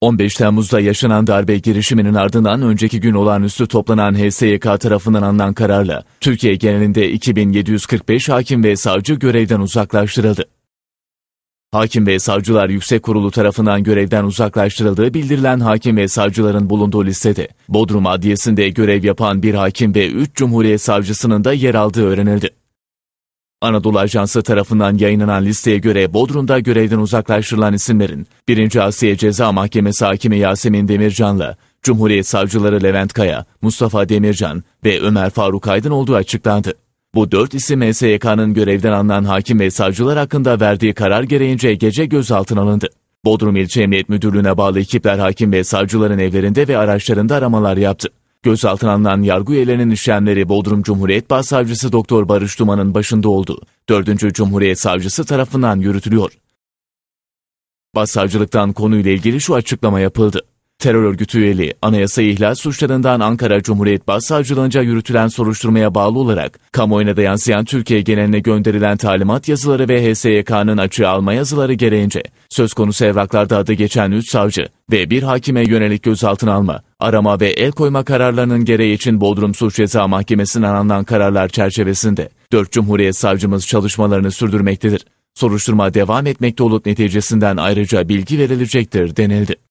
15 Temmuz'da yaşanan darbe girişiminin ardından önceki gün olağanüstü toplanan HSYK tarafından alınan kararla Türkiye genelinde 2745 hakim ve savcı görevden uzaklaştırıldı. Hakim ve Savcılar Yüksek Kurulu tarafından görevden uzaklaştırıldığı bildirilen hakim ve savcıların bulunduğu listede Bodrum Adliyesi'nde görev yapan bir hakim ve 3 Cumhuriyet Savcısının da yer aldığı öğrenildi. Anadolu Ajansı tarafından yayınlanan listeye göre Bodrum'da görevden uzaklaştırılan isimlerin 1. Asya Ceza Mahkemesi Hakimi Yasemin Demircan'la Cumhuriyet Savcıları Levent Kaya, Mustafa Demircan ve Ömer Faruk Aydın olduğu açıklandı. Bu dört isim MSYK'nın görevden alınan hakim ve savcılar hakkında verdiği karar gereğince gece gözaltına alındı. Bodrum İlçe Emniyet Müdürlüğü'ne bağlı ekipler hakim ve savcıların evlerinde ve araçlarında aramalar yaptı. Gözaltına alınan yargı üyelerinin işlemleri Bodrum Cumhuriyet Başsavcısı Doktor Barış Duman'ın başında oldu. 4. Cumhuriyet Savcısı tarafından yürütülüyor. Başsavcılıktan konuyla ilgili şu açıklama yapıldı. Terör örgütü üyeliği, anayasa ihlal suçlarından Ankara Cumhuriyet Başsavcılığınca yürütülen soruşturmaya bağlı olarak kamuoyuna da yansıyan Türkiye geneline gönderilen talimat yazıları ve HSYK'nın açığa alma yazıları gereğince söz konusu evraklarda adı geçen 3 savcı ve bir hakime yönelik gözaltına alma, arama ve el koyma kararlarının gereği için Bodrum Suç Ceza Mahkemesi'nin alınan kararlar çerçevesinde 4 Cumhuriyet Savcımız çalışmalarını sürdürmektedir. Soruşturma devam etmekte olup neticesinden ayrıca bilgi verilecektir denildi.